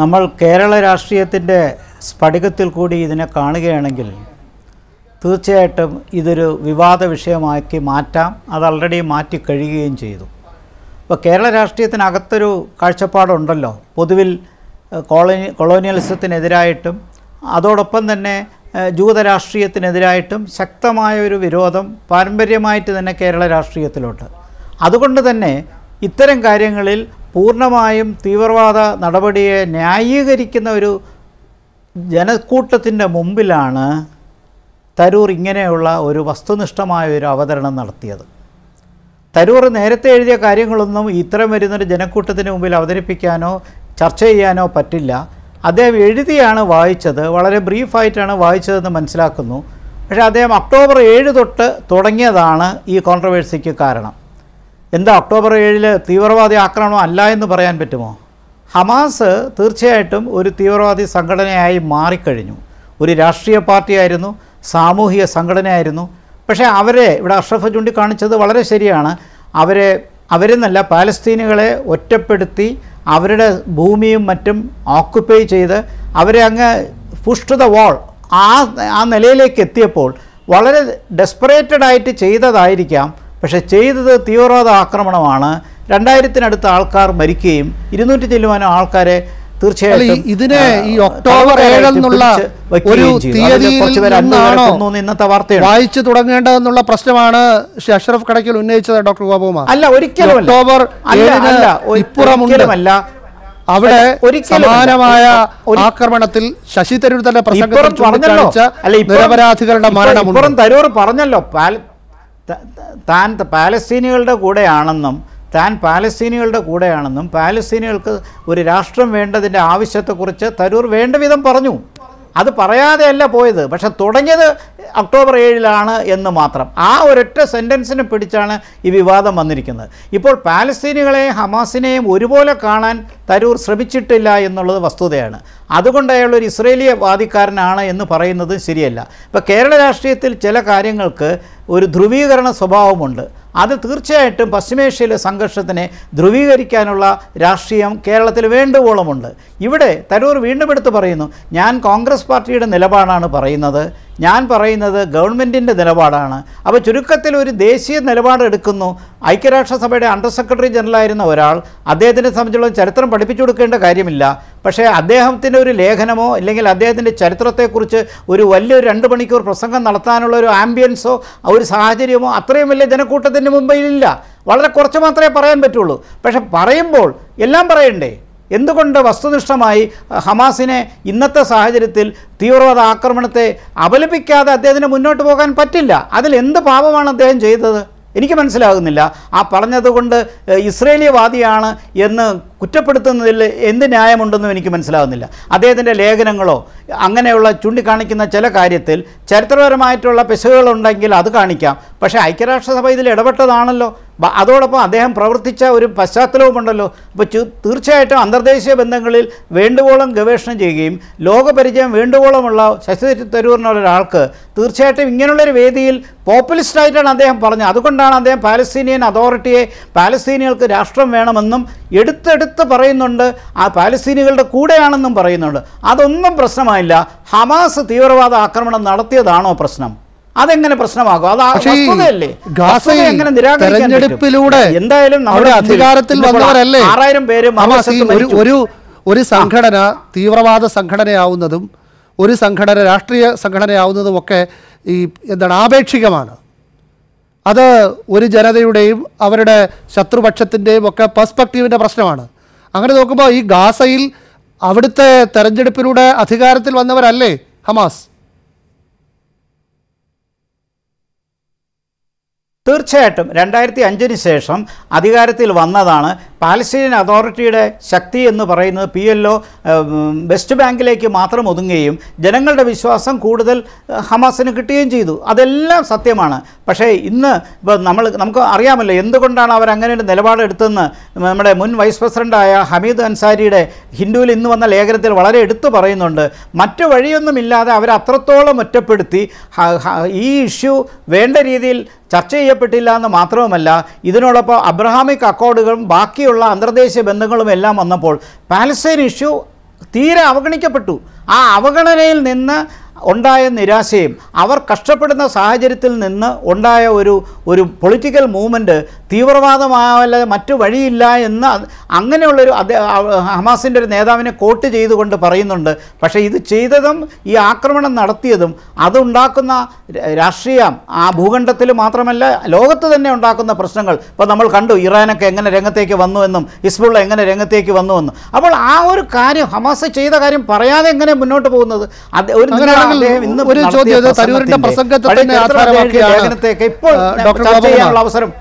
നമ്മൾ കേരള രാഷ്ട്രീയത്തിൻ്റെ സ്ഫടികത്തിൽ കൂടി ഇതിനെ കാണുകയാണെങ്കിൽ തീർച്ചയായിട്ടും ഇതൊരു വിവാദ വിഷയമാക്കി മാറ്റാം അത് ആൾറെഡി മാറ്റി കഴിയുകയും ചെയ്തു ഇപ്പോൾ കേരള രാഷ്ട്രീയത്തിനകത്തൊരു കാഴ്ചപ്പാടുണ്ടല്ലോ പൊതുവിൽ കോളനി കൊളോണിയലിസത്തിനെതിരായിട്ടും അതോടൊപ്പം തന്നെ ജൂതരാഷ്ട്രീയത്തിനെതിരായിട്ടും ശക്തമായ ഒരു വിരോധം പാരമ്പര്യമായിട്ട് തന്നെ കേരള രാഷ്ട്രീയത്തിലുണ്ട് അതുകൊണ്ട് തന്നെ ഇത്തരം കാര്യങ്ങളിൽ പൂർണ്ണമായും തീവ്രവാദ നടപടിയെ ന്യായീകരിക്കുന്ന ഒരു ജനക്കൂട്ടത്തിൻ്റെ മുമ്പിലാണ് തരൂർ ഇങ്ങനെയുള്ള ഒരു വസ്തുനിഷ്ഠമായ ഒരു അവതരണം നടത്തിയത് തരൂർ നേരത്തെ എഴുതിയ കാര്യങ്ങളൊന്നും ഇത്തരം വരുന്നൊരു ജനക്കൂട്ടത്തിന് മുമ്പിൽ അവതരിപ്പിക്കാനോ ചർച്ച ചെയ്യാനോ പറ്റില്ല അദ്ദേഹം എഴുതിയാണ് വായിച്ചത് വളരെ ബ്രീഫായിട്ടാണ് വായിച്ചതെന്ന് മനസ്സിലാക്കുന്നു പക്ഷേ അദ്ദേഹം ഒക്ടോബർ ഏഴ് തൊട്ട് തുടങ്ങിയതാണ് ഈ കോൺട്രവേഴ്സിക്ക് കാരണം എന്താ ഒക്ടോബർ ഏഴിൽ തീവ്രവാദി ആക്രമണം അല്ല എന്ന് പറയാൻ പറ്റുമോ ഹമാസ് തീർച്ചയായിട്ടും ഒരു തീവ്രവാദി സംഘടനയായി മാറിക്കഴിഞ്ഞു ഒരു രാഷ്ട്രീയ പാർട്ടിയായിരുന്നു സാമൂഹിക സംഘടനയായിരുന്നു പക്ഷേ അവരെ ഇവിടെ അഷ്റഫ് ചൂണ്ടിക്കാണിച്ചത് വളരെ ശരിയാണ് അവരെ അവരെന്നല്ല പാലസ്തീനുകളെ ഒറ്റപ്പെടുത്തി അവരുടെ ഭൂമിയും മറ്റും ഓക്കുപ്പൈ ചെയ്ത് അവരെ അങ്ങ് പുഷ് ടു ദ വാൾ ആ ആ നിലയിലേക്ക് എത്തിയപ്പോൾ വളരെ ഡെസ്പറേറ്റഡായിട്ട് ആയിട്ട് ചെയ്തതായിരിക്കാം പക്ഷേ ചെയ്തത് തീവ്രവാദ ആക്രമണമാണ് രണ്ടായിരത്തിനടുത്ത് ആൾക്കാർ മരിക്കുകയും ഇരുന്നൂറ്റി ചെല്ലുവാനും ആൾക്കാരെ തീർച്ചയായും ഇതിനെ ഈ ഒക്ടോബർ ഏഴെന്നുള്ള ഒരു ഇന്നത്തെ വാർത്തയാണ് വായിച്ചു തുടങ്ങേണ്ടതെന്നുള്ള പ്രശ്നമാണ് അഷ്റഫ് കടയ്ക്കൽ ഉന്നയിച്ചത് ഡോക്ടർ ഗോപകുമാർ അല്ല ഒരിക്കലും ഒക്ടോബർ ഇപ്പുറമുണ്ടല്ല അവിടെ സമാനമായ ആക്രമണത്തിൽ ശശി തരൂർ തന്റെ പറഞ്ഞല്ലോ നിരപരാധികളുടെ മരണം തരൂർ പറഞ്ഞല്ലോ താൻ പാലസ്തീനികളുടെ കൂടെയാണെന്നും താൻ പാലസ്തീനികളുടെ കൂടെയാണെന്നും പാലസ്തീനികൾക്ക് ഒരു രാഷ്ട്രം വേണ്ടതിൻ്റെ ആവശ്യത്തെക്കുറിച്ച് തരൂർ വേണ്ട വിധം പറഞ്ഞു അത് പറയാതെയല്ല പോയത് പക്ഷെ തുടങ്ങിയത് ഒക്ടോബർ ഏഴിലാണ് എന്ന് മാത്രം ആ ഒരൊറ്റ സെൻറ്റൻസിനെ പിടിച്ചാണ് ഈ വിവാദം വന്നിരിക്കുന്നത് ഇപ്പോൾ പാലസ്തീനുകളെയും ഹമാസിനെയും ഒരുപോലെ കാണാൻ തരൂർ ശ്രമിച്ചിട്ടില്ല എന്നുള്ളത് വസ്തുതയാണ് അതുകൊണ്ട് അയാൾ ഒരു ഇസ്രേലിയ വാദിക്കാരനാണ് എന്ന് പറയുന്നത് ശരിയല്ല ഇപ്പോൾ കേരള രാഷ്ട്രീയത്തിൽ ചില കാര്യങ്ങൾക്ക് ഒരു ധ്രുവീകരണ സ്വഭാവമുണ്ട് അത് തീർച്ചയായിട്ടും പശ്ചിമേഷ്യയിലെ സംഘർഷത്തിനെ ധ്രുവീകരിക്കാനുള്ള രാഷ്ട്രീയം കേരളത്തിൽ വേണ്ടുവോളമുണ്ട് ഇവിടെ തരൂർ വീണ്ടും എടുത്ത് പറയുന്നു ഞാൻ കോൺഗ്രസ് പാർട്ടിയുടെ നിലപാടാണ് പറയുന്നത് ഞാൻ പറയുന്നത് ഗവൺമെൻറ്റിൻ്റെ നിലപാടാണ് അപ്പോൾ ചുരുക്കത്തിൽ ഒരു ദേശീയ നിലപാടെടുക്കുന്നു എടുക്കുന്നു ഐക്യരാഷ്ട്രസഭയുടെ അണ്ടർ സെക്രട്ടറി ജനറലായിരുന്ന ഒരാൾ അദ്ദേഹത്തിനെ സംബന്ധിച്ചുള്ള ചരിത്രം പഠിപ്പിച്ചു കൊടുക്കേണ്ട കാര്യമില്ല പക്ഷേ അദ്ദേഹത്തിൻ്റെ ഒരു ലേഖനമോ അല്ലെങ്കിൽ അദ്ദേഹത്തിൻ്റെ ചരിത്രത്തെക്കുറിച്ച് ഒരു വലിയൊരു രണ്ട് മണിക്കൂർ പ്രസംഗം നടത്താനുള്ള ഒരു ആംബിയൻസോ ഒരു സാഹചര്യമോ അത്രയും വലിയ ജനക്കൂട്ടത്തിൻ്റെ മുമ്പിലില്ല വളരെ കുറച്ച് മാത്രമേ പറയാൻ പറ്റുള്ളൂ പക്ഷേ പറയുമ്പോൾ എല്ലാം പറയണ്ടേ എന്തുകൊണ്ട് വസ്തുനിഷ്ഠമായി ഹമാസിനെ ഇന്നത്തെ സാഹചര്യത്തിൽ തീവ്രവാദ ആക്രമണത്തെ അപലപിക്കാതെ അദ്ദേഹത്തിന് മുന്നോട്ട് പോകാൻ പറ്റില്ല അതിൽ എന്ത് പാപമാണ് അദ്ദേഹം ചെയ്തത് എനിക്ക് മനസ്സിലാകുന്നില്ല ആ പറഞ്ഞതുകൊണ്ട് ഇസ്രേലിയവാദിയാണ് എന്ന് കുറ്റപ്പെടുത്തുന്നതിൽ എന്ത് ന്യായമുണ്ടെന്നും എനിക്ക് മനസ്സിലാകുന്നില്ല അദ്ദേഹത്തിൻ്റെ ലേഖനങ്ങളോ അങ്ങനെയുള്ള ചൂണ്ടിക്കാണിക്കുന്ന ചില കാര്യത്തിൽ ചരിത്രപരമായിട്ടുള്ള പിശകുകളുണ്ടെങ്കിൽ അത് കാണിക്കാം പക്ഷേ ഐക്യരാഷ്ട്രസഭ ഇതിൽ ഇടപെട്ടതാണല്ലോ അതോടൊപ്പം അദ്ദേഹം പ്രവർത്തിച്ച ഒരു പശ്ചാത്തലവുമുണ്ടല്ലോ അപ്പോൾ തീർച്ചയായിട്ടും അന്തർദേശീയ ബന്ധങ്ങളിൽ വേണ്ടുവോളം ഗവേഷണം ചെയ്യുകയും ലോകപരിചയം വേണ്ടുവോളമുള്ള ശശി തരൂറിനുള്ള ഒരാൾക്ക് തീർച്ചയായിട്ടും ഇങ്ങനെയുള്ളൊരു വേദിയിൽ പോപ്പുലിസ്റ്റായിട്ടാണ് അദ്ദേഹം പറഞ്ഞത് അതുകൊണ്ടാണ് അദ്ദേഹം പാലസ്തീനിയൻ അതോറിറ്റിയെ പാലസ്തീനികൾക്ക് രാഷ്ട്രം വേണമെന്നും എടുത്തെടുത്ത് പറയുന്നുണ്ട് ആ പാലസ്തീനികളുടെ കൂടെയാണെന്നും പറയുന്നുണ്ട് അതൊന്നും പ്രശ്നമായില്ല ഹമാസ് തീവ്രവാദ ആക്രമണം നടത്തിയതാണോ പ്രശ്നം അതെങ്ങനെ പ്രശ്നമാകും ഗാസയിൽ തെരഞ്ഞെടുപ്പിലൂടെ എന്തായാലും നമ്മുടെ അധികാരത്തിൽ വന്നവരല്ലേ ആറായിരം പേര് ഒരു ഒരു സംഘടന തീവ്രവാദ സംഘടനയാവുന്നതും ഒരു സംഘടന രാഷ്ട്രീയ സംഘടനയാവുന്നതും ഒക്കെ ഈ എന്താണ് ആപേക്ഷികമാണ് അത് ഒരു ജനതയുടെയും അവരുടെ ശത്രുപക്ഷത്തിൻ്റെയും ഒക്കെ പെർസ്പെക്റ്റീവിൻ്റെ പ്രശ്നമാണ് അങ്ങനെ നോക്കുമ്പോൾ ഈ ഗാസയിൽ അവിടുത്തെ തെരഞ്ഞെടുപ്പിലൂടെ അധികാരത്തിൽ വന്നവരല്ലേ ഹമാസ് തീർച്ചയായിട്ടും രണ്ടായിരത്തി അഞ്ചിന് ശേഷം അധികാരത്തിൽ വന്നതാണ് പാലസ്തീനിയൻ അതോറിറ്റിയുടെ ശക്തി എന്ന് പറയുന്നത് പി എൽ ഒ വെസ്റ്റ് ബാങ്കിലേക്ക് മാത്രം ഒതുങ്ങുകയും ജനങ്ങളുടെ വിശ്വാസം കൂടുതൽ ഹമാസിന് കിട്ടുകയും ചെയ്തു അതെല്ലാം സത്യമാണ് പക്ഷേ ഇന്ന് ഇപ്പോൾ നമ്മൾ നമുക്ക് അറിയാമല്ലോ എന്തുകൊണ്ടാണ് അവർ അങ്ങനെ ഒരു നിലപാടെടുത്തെന്ന് നമ്മുടെ മുൻ വൈസ് പ്രസിഡൻ്റായ ഹമീദ് അൻസാരിയുടെ ഹിന്ദുവിൽ ഇന്ന് വന്ന ലേഖനത്തിൽ വളരെ എടുത്തു പറയുന്നുണ്ട് മറ്റു വഴിയൊന്നുമില്ലാതെ അവർ അത്രത്തോളം ഒറ്റപ്പെടുത്തി ഈ ഇഷ്യൂ വേണ്ട രീതിയിൽ ചർച്ച ചെയ്യാൻ ചെയ്യപ്പെട്ടില്ല എന്ന് മാത്രവുമല്ല ഇതിനോടൊപ്പം അബ്രഹാമിക് അക്കോർഡുകളും ബാക്കിയുള്ള അന്തർദേശീയ ബന്ധങ്ങളും എല്ലാം വന്നപ്പോൾ പാലസ്തീൻ ഇഷ്യൂ തീരെ അവഗണിക്കപ്പെട്ടു ആ അവഗണനയിൽ നിന്ന് ഉണ്ടായ നിരാശയും അവർ കഷ്ടപ്പെടുന്ന സാഹചര്യത്തിൽ നിന്ന് ഉണ്ടായ ഒരു ഒരു പൊളിറ്റിക്കൽ മൂവ്മെൻറ്റ് തീവ്രവാദമാവല്ല മറ്റു വഴിയില്ല എന്ന് അങ്ങനെയുള്ളൊരു അതേ ഹമാസിൻ്റെ ഒരു നേതാവിനെ കോട്ട് ചെയ്തുകൊണ്ട് പറയുന്നുണ്ട് പക്ഷേ ഇത് ചെയ്തതും ഈ ആക്രമണം നടത്തിയതും അതുണ്ടാക്കുന്ന രാഷ്ട്രീയം ആ ഭൂഖണ്ഡത്തിൽ മാത്രമല്ല ലോകത്ത് തന്നെ ഉണ്ടാക്കുന്ന പ്രശ്നങ്ങൾ ഇപ്പോൾ നമ്മൾ കണ്ടു ഇറാനൊക്കെ എങ്ങനെ രംഗത്തേക്ക് വന്നുവെന്നും ഹിസ്ബുള്ള എങ്ങനെ രംഗത്തേക്ക് വന്നുവെന്നും അപ്പോൾ ആ ഒരു കാര്യം ഹമാസ് ചെയ്ത കാര്യം പറയാതെ എങ്ങനെ മുന്നോട്ട് പോകുന്നത് അത് ഒരു ഒരു ചോദ്യം തരൂരിന്റെ പ്രസംഗത്തെ തന്നെ ആധാരമാക്കിയാണ് ഡോക്ടർ അവസരം